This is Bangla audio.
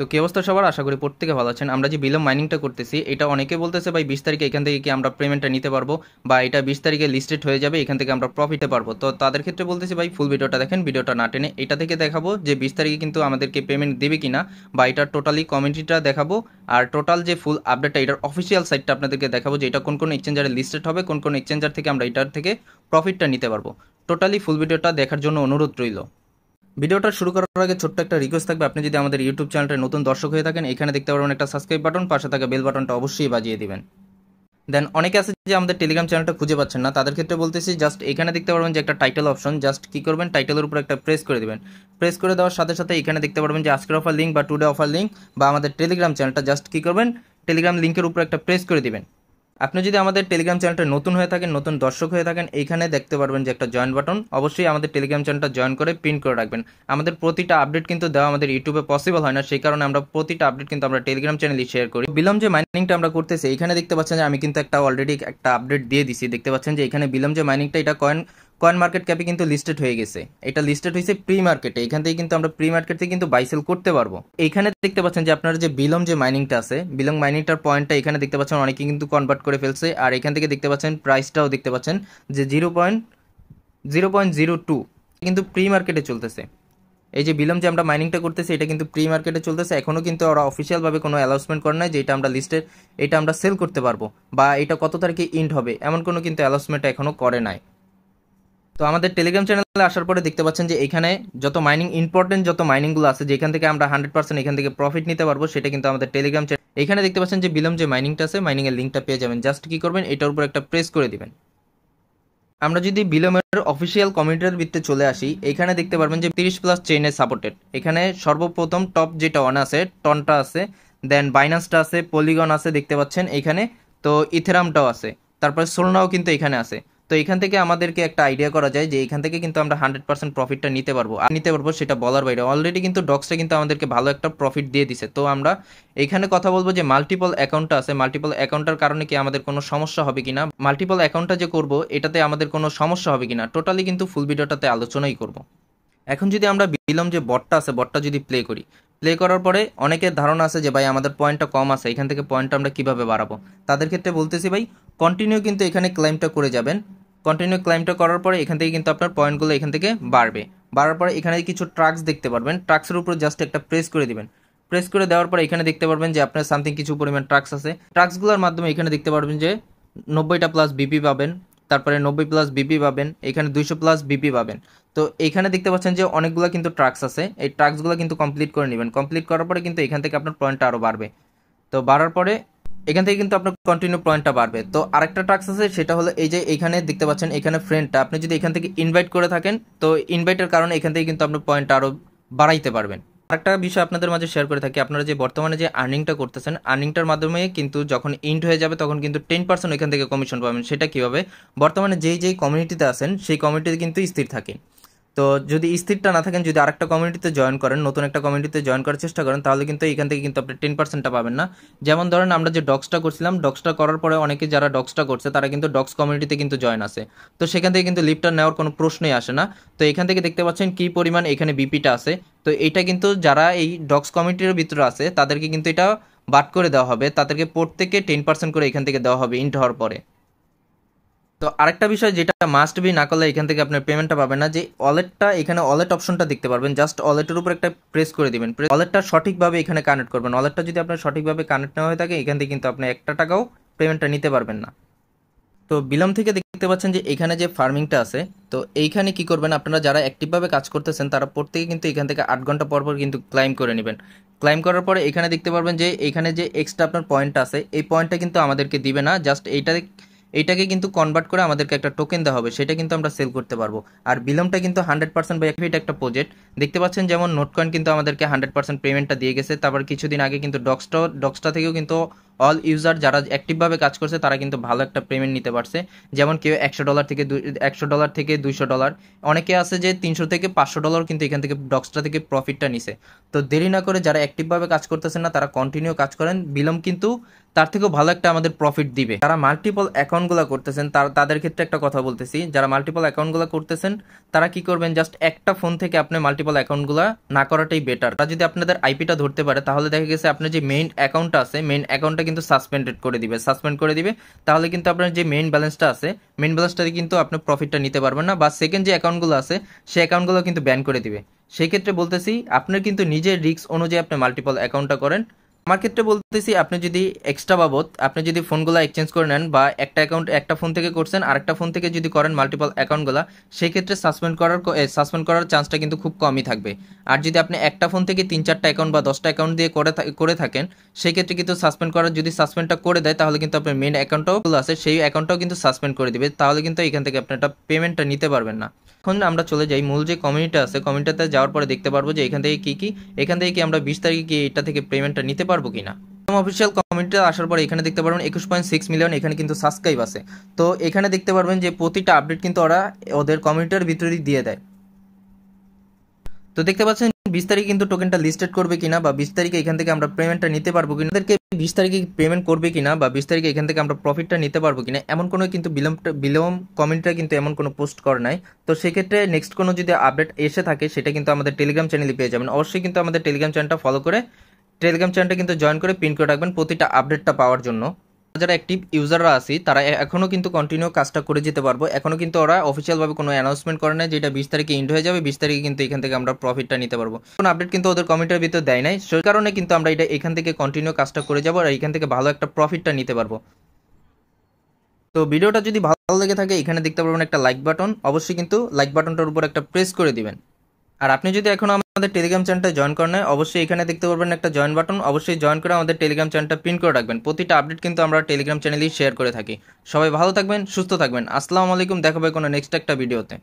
তো কি অবস্থা সবার আশা করি প্রত্যেকে ভালো আছেন আমরা যে বিলম মাইনিংটা করতেছি এটা অনেকে বলতেছে ভাই বিশ তারিখে এখান থেকে কি আমরা পেমেন্টটা নিতে পারবো বা এটা বিশ তারিখে লিস্টেড হয়ে যাবে এখান থেকে আমরা প্রফিটে পারবো তো তাদের ক্ষেত্রে বলতেছি ভাই ফুল ভিডিওটা দেখেন ভিডিওটা না টেনে এটা থেকে দেখাবো যে বিশ তারিখে কিন্তু আমাদেরকে পেমেন্ট দেবে কিনা বা এটা টোটালি কমিটিটা দেখাবো আর টোটাল যে ফুল আপডেটটা এটার অফিসিয়াল সাইটটা আপনাদেরকে দেখাবো যে এটা কোন কোন এক্সচেঞ্জারে লিস্টেড হবে কোন কোন এক্সচেঞ্জার থেকে আমরা এটার থেকে প্রফিটটা নিতে পারবো টোটালি ফুল ভিডিওটা দেখার জন্য অনুরোধ রইল ভিডিওটা শুরু করার আগে ছোট্ট একটা রিকোয়েস্ট থাকবে আপনি যদি আমাদের ইউটিউব চ্যানেলটা নতুন দর্শক হয়ে থাকেন এখানে দেখতে পারবেন একটা সাবস্ক্রাইব বাটন পাশে থাকা বেল বাটনটা অবশ্যই বাজিয়ে দিবেন দেন অনেকে আছে যে আমাদের টেলিগ্রাম চ্যানেলটা খুঁজে পাচ্ছেন না তাদের ক্ষেত্রে বলতেছি জাস্ট এখানে দেখতে পারবেন যে একটা টাইটেল অপশন জাস্ট কী করবেন টাইটেলের উপর একটা প্রেস করে দেবেন প্রেস করে দেওয়ার সাথে সাথে এখানে দেখতে পারবেন যে আজকের অফার লিঙ্ক বা টুডে অফার লিঙ্ক বা আমাদের টেলিগ্রাম চ্যানেলটা জাস্ট কী করবেন টেলিগ্রাম লিঙ্কের উপর একটা প্রেস করে দেবেন আপনি যদি আমাদের টেলিগ্রাম চ্যানেলটা নতুন হয়ে থাকেন নতুন দর্শক হয়ে থাকেন এইখানে দেখতে পারবেন যে একটা জয়েন বাটন অবশ্যই আমাদের টেলিগ্রাম চ্যানেলটা জয়েন করে প্রিন্ট করে রাখবেন আমাদের প্রতিটা আপডেট কিন্তু দেওয়া আমাদের ইউটিউবে পসিবল হয় না সেই কারণে আমরা প্রতিটা আপডেট কিন্তু আমরা টেলিগ্রাম চ্যানেলে শেয়ার করি বিলম যে মাইনিংটা আমরা করতেছি এখানে দেখতে পাচ্ছেন যে আমি কিন্তু একটা অলরেডি একটা আপডেট দিয়ে দিছি দেখতে পাচ্ছেন যে এখানে বিলম যে মাইনিংটা এটা কয়েন কয়েন মার্কেট ক্যাপে কিন্তু লিস্টেড হয়ে গেছে এটা লিস্টেড হয়েছে প্রি মার্কেটে এখান থেকে কিন্তু আমরা প্রি মার্কেট থেকে কিন্তু বাইসেল করতে পারবো এখানে দেখতে পাচ্ছেন যে আপনার যে বিলম যে মাইনিংটা আছে বিলম মাইনিংটার পয়েন্টটা এখানে দেখতে পাচ্ছেন অনেকে কিন্তু কনভার্ট করে ফেলছে আর এখান থেকে দেখতে পাচ্ছেন প্রাইসটাও দেখতে পাচ্ছেন যে zero point zero point zero two কিন্তু প্রি মার্কেটে চলতেছে এই যে বিলম যে আমরা মাইনিংটা করতেছি এটা কিন্তু প্রি মার্কেটে চলতেছে এখনও কিন্তু ওরা অফিসিয়ালভাবে কোনো অ্যালাউসমেন্ট করে নাই যে এটা আমরা লিস্টের এটা আমরা সেল করতে পারবো বা এটা কত তারিখে ইন্ড হবে এমন কোনো কিন্তু অ্যালাউসমেন্ট এখনও করে নাই তো আমাদের টেলিগ্রাম চ্যানেলে আসার পরে দেখতে পাচ্ছেন যে এখানে যত মাইনিং ইম্পর্টেন্ট যত মাইনিংগুলো আছে যেখান থেকে আমরা হান্ড্রেড পার্সেন্ট এখান থেকে প্রফিট নিতে পারবো সেটা কিন্তু আমাদের টেলিগ্রাম চ্যানেল এখানে দেখতে পাচ্ছেন যে বিলম যে মাইনিংটা আছে মাইনিংয়ের লিঙ্কটা পেয়ে যাবেন জাস্ট কি করবেন এটার উপর একটা প্রেস করে দিবেন আমরা যদি বিলমের অফিসিয়াল কমিউনিটির ভিত্তে চলে আসি এখানে দেখতে পারবেন যে তিরিশ প্লাস চেইনে সাপোর্টেড এখানে সর্বপ্রথম টপ যেটা ওয়ান আছে টনটা আছে দেন বাইনান্সটা আছে পলিগন আছে দেখতে পাচ্ছেন এখানে তো ইথেরামটাও আছে তারপরে সোলনাও কিন্তু এখানে আছে তো এখান থেকে আমাদেরকে একটা আইডিয়া করা যায় যে এখান থেকে কিন্তু আমরা হান্ড্রেড পার্সেন্ট প্রফিটটা নিতে পারবো আর নিতে পারবো সেটা বলার বাইরে অলরেডি কিন্তু ডক্সটা কিন্তু আমাদেরকে ভালো একটা প্রফিট দিয়ে দিছে তো আমরা এখানে কথা বলবো যে মাল্টিপল অ্যাকাউন্টটা আছে মাল্টিপল অ্যাকাউন্টের কারণে কি আমাদের কোনো সমস্যা হবে কিনা মাল্টিপল অ্যাকাউন্টটা যে করব এটাতে আমাদের কোনো সমস্যা হবে কিনা টোটালি কিন্তু ফুল ভিডিওটাতে আলোচনাই করব এখন যদি আমরা বিলম যে বটটা আছে বটটা যদি প্লে করি প্লে করার পরে অনেকের ধারণা আছে যে ভাই আমাদের পয়েন্টটা কম আছে এখান থেকে পয়েন্টটা আমরা কিভাবে বাড়াবো তাদের ক্ষেত্রে বলতেছি ভাই কন্টিনিউ কিন্তু এখানে ক্লাইমটা করে যাবেন কন্টিনিউ ক্লাইমটা করার পরে এখান থেকে কিন্তু আপনার পয়েন্টগুলো এখান থেকে বাড়বে বাড়ার পরে এখানে কিছু ট্রাক্স দেখতে পারবেন ট্রাক্সের উপর জাস্ট একটা প্রেস করে দিবেন প্রেস করে দেওয়ার পরে এখানে দেখতে পারবেন যে আপনার সামথিং কিছু পরিমাণ ট্রাক্স আছে ট্রাক্সগুলোর মাধ্যমে এখানে দেখতে পারবেন যে নব্বইটা প্লাস বিপি পাবেন তারপরে নব্বই প্লাস বিপি পাবেন এখানে দুইশো প্লাস বিপি পাবেন তো এখানে দেখতে পাচ্ছেন যে অনেকগুলো কিন্তু ট্রাক্স আছে এই ট্রাক্সগুলো কিন্তু কমপ্লিট করে নেবেন কমপ্লিট করার পরে কিন্তু এখান থেকে আপনার পয়েন্টটা আরও বাড়বে তো বাড়ার পরে এখান থেকে কিন্তু আপনার কন্টিনিউ পয়েন্টটা বাড়বে তো আরেকটা টাস্ক আছে সেটা হলো এই যে এখানে দেখতে পাচ্ছেন এখানে ফ্রেন্ডটা আপনি যদি এখান থেকে ইনভাইট করে থাকেন তো ইনভাইটের কারণে এখান থেকে কিন্তু আপনার পয়েন্টটা আরও বাড়াইতে পারবেন আরেকটা বিষয় আপনাদের মাঝে শেয়ার করে থাকি আপনারা যে বর্তমানে যে আর্নিংটা করতেছেন আর্নিংটার মাধ্যমে কিন্তু যখন ইন্ড হয়ে যাবে তখন কিন্তু টেন পার্সেন্ট এখান থেকে কমিশন পাবেন সেটা কীভাবে বর্তমানে যেই যেই কমিউনিটিতে আছেন সেই কমিউনিটিতে কিন্তু স্থির থাকেন তো যদি স্থিরটা না থাকেন যদি আরেকটা কমিউনিটিতে জয়েন করেন নতুন একটা কমিউনিটিতে জয়েন করার চেষ্টা করেন তাহলে কিন্তু এখান থেকে কিন্তু আপনি টেন পার্সেন্টটা পাবেন না যেমন ধরেন আমরা যে ডক্সটা করছিলাম ডক্সটা করার পরে অনেকে যারা ডক্সটা করছে তারা কিন্তু ডক্স কমিউনিটিতে কিন্তু জয়েন আসে তো সেখান থেকে কিন্তু লিফটা নেওয়ার কোনো প্রশ্নই আসে না তো এখান থেকে দেখতে পাচ্ছেন কী পরিমাণ এখানে বিপিটা আছে তো এটা কিন্তু যারা এই ডক্স কমিউনিটির ভিতরে আছে তাদেরকে কিন্তু এটা বাট করে দেওয়া হবে তাদেরকে প্রত্যেকে টেন পার্সেন্ট করে এখান থেকে দেওয়া হবে ইন্ট হওয়ার পরে তো আরেকটা বিষয় যেটা মাস্ট বি না করলে এখান থেকে আপনার পেমেন্টটা পাবেন না যে ওয়ালেটটা এখানে ওয়ালেট অপশনটা দেখতে পারবেন জাস্ট ওয়ালেটের উপর একটা প্রেস করে দিবেন ওয়ালেটটা সঠিকভাবে এখানে কানেক্ট করবেন ওয়ালেটটা যদি আপনার সঠিকভাবে কানেক্ট না হয়ে থাকে এখান থেকে কিন্তু আপনি একটা টাকাও পেমেন্টটা নিতে পারবেন না তো বিলম থেকে দেখতে পাচ্ছেন যে এখানে যে ফার্মিংটা আছে তো এইখানে কি করবেন আপনারা যারা অ্যাক্টিভভাবে কাজ করতেছেন তারা প্রত্যেকে কিন্তু এখান থেকে আট ঘন্টা পর পর কিন্তু ক্লাইম করে নেবেন ক্লাইম করার পরে এখানে দেখতে পারবেন যে এখানে যে এক্সট্রা আপনার পয়েন্টটা আছে এই পয়েন্টটা কিন্তু আমাদেরকে দিবে না জাস্ট এইটা এটাকে কিন্তু কনভার্ট করে আমাদেরকে একটা টোকেন দেওয়া হবে সেটা কিন্তু আমরা সেল করতে পারবো আর বিলমটা কিন্তু হান্ড্রেড পার্সেন্ট বাই এটা একটা প্রজেক্ট দেখতে পাচ্ছেন যেমন নোটকয়েন কিন্তু আমাদেরকে হান্ড্রেড পার্সেন্ট পেমেন্টটা দিয়ে গেছে তারপর কিছুদিন আগে কিন্তু ডক্সটা ডক্সটা থেকেও কিন্তু অল ইউজার যারা অ্যাক্টিভভাবে কাজ করছে তারা কিন্তু ভালো একটা পেমেন্ট নিতে পারছে যেমন কেউ একশো ডলার থেকে একশো ডলার থেকে দুইশো ডলার অনেকে আছে যে তিনশো থেকে পাঁচশো ডলার কিন্তু এখান থেকে ডক্সটা থেকে প্রফিটটা নিছে তো দেরি না করে যারা অ্যাক্টিভভাবে কাজ করতেছে না তারা কন্টিনিউ কাজ করেন বিলম কিন্তু তার থেকেও ভালো একটা আমাদের প্রফিট দিবে যারা মাল্টিপল অ্যাকাউন্টগুলো করতেছেন তার তাদের ক্ষেত্রে একটা কথা বলতেছি যারা মাল্টিপল অ্যাকাউন্টগুলো করতেছেন তারা কি করবেন জাস্ট একটা ফোন থেকে আপনি মাল্টিপল অ্যাকাউন্টগুলো না করাটাই বেটার তারা যদি আপনাদের আইপিটা ধরতে পারে তাহলে দেখা গেছে আপনার যে মেইন অ্যাকাউন্টটা আছে মেইন অ্যাকাউন্টটা কিন্তু সাসপেন্ডেড করে দিবে সাসপেন্ড করে দিবে তাহলে কিন্তু আপনার যে মেইন ব্যালেন্সটা আছে মেইন ব্যালেন্সটাতে কিন্তু আপনি প্রফিটটা নিতে পারবেন না বা সেকেন্ড যে অ্যাকাউন্টগুলো আছে সেই অ্যাকাউন্টগুলো কিন্তু ব্যান করে দিবে সেই ক্ষেত্রে বলতেছি আপনার কিন্তু নিজের রিস্ক অনুযায়ী আপনি মাল্টিপল অ্যাকাউন্টটা করেন আমার ক্ষেত্রে বলতেছি আপনি যদি এক্সট্রা বাবদ আপনি যদি ফোনগুলো এক্সচেঞ্জ করে নেন বা একটা অ্যাকাউন্ট একটা ফোন থেকে করছেন আর একটা ফোন থেকে যদি করেন মাল্টিপল অ্যাকাউন্টগুলো সেই ক্ষেত্রে সাসপেন্ড করার সাসপেন্ড করার চান্সটা কিন্তু খুব কমই থাকবে আর যদি আপনি একটা ফোন থেকে তিন চারটা অ্যাকাউন্ট বা দশটা অ্যাকাউন্ট দিয়ে করে করে থাকেন সেই ক্ষেত্রে কিন্তু সাসপেন্ড করার যদি সাসপেন্ডটা করে দেয় তাহলে কিন্তু আপনার মেন অ্যাকাউন্টটাও আছে সেই অ্যাকাউন্টটাও কিন্তু সাসপেন্ড করে দিবে তাহলে কিন্তু এখান থেকে আপনি একটা পেমেন্টটা নিতে পারবেন না এখন আমরা চলে যাই মূল যে কমিউনিটা আছে কমিউনিটাতে যাওয়ার পরে দেখতে পারবো যে এখান থেকে কী কী এখান থেকে কি আমরা বিশ তারিখে কি এটা থেকে পেমেন্টটা নিতে পারবো কি না অফিসিয়াল কমিউনিটি আসার পর এখানে দেখতে পারবেন একুশ পয়েন্ট সিক্স মিলিয়ন এখানে কিন্তু সাবস্ক্রাইব আছে তো এখানে দেখতে পারবেন যে প্রতিটা আপডেট কিন্তু ওরা ওদের কমিউনিটার ভিতরে দিয়ে দেয় তো দেখতে পাচ্ছেন বিশ তারিখে কিন্তু টোকেনটা লিস্টেড করবে কিনা বা বিশ তারিখে এখান থেকে আমরা পেমেন্টটা নিতে পারবো কিনা তাদেরকে বিশ তারিখে পেমেন্ট করবে কিনা বা বিশ তারিখে এখান থেকে আমরা প্রফিটটা নিতে পারবো কিনা এমন কোনো কিন্তু বিলম্বটা বিলম্ব কমেন্টটা কিন্তু এমন কোনো পোস্ট করে নাই তো সেক্ষেত্রে নেক্সট কোনো যদি আপডেট এসে থাকে সেটা কিন্তু আমাদের টেলিগ্রাম চ্যানেলে পেয়ে যাবেন অবশ্যই কিন্তু আমাদের টেলিগ্রাম চ্যানেলটা ফলো করে টেলিগ্রাম চ্যানেলটা কিন্তু জয়েন করে পিন করে রাখবেন প্রতিটা আপডেটটা পাওয়ার জন্য যারা অ্যাক্টিভ ইউজাররা আছি তারা এখনও কিন্তু কন্টিনিউ কাজটা করে যেতে পারবো এখনও কিন্তু ওরা অফিসিয়ালভাবে কোনো অ্যানাউন্সমেন্ট করে না যেটা বিশ তারিখে ইন্ড হয়ে যাবে বিশ তারিখে কিন্তু এখান থেকে আমরা প্রফিটটা নিতে পারবো কোনো আপডেট কিন্তু ওদের কমিটির ভিতরে দেয় নাই সেই কারণে কিন্তু আমরা এটা এখান থেকে কন্টিনিউ কাজটা করে যাবো আর এখান থেকে ভালো একটা প্রফিটটা নিতে পারবো তো ভিডিওটা যদি ভালো লেগে থাকে এখানে দেখতে পারবেন একটা লাইক বাটন অবশ্যই কিন্তু লাইক বাটনটার উপর একটা প্রেস করে দিবেন আর আপনি যদি এখন আমাদের টেলিগ্রাম চ্যানেলটা জয়েন করা নয় অবশ্যই এখানে দেখতে পারবেন একটা জয়েন বাটন অবশ্যই জয়েন করে আমাদের টেলিগ্রাম চ্যানেলটা পিন করে রাখবেন প্রতিটা আপডেট কিন্তু আমরা টেলিগ্রাম চ্যানেলেই শেয়ার করে থাকি সবাই ভালো থাকবেন সুস্থ থাকবেন আসসালামু আলাইকুম দেখাবে কোনো নেক্সট একটা ভিডিওতে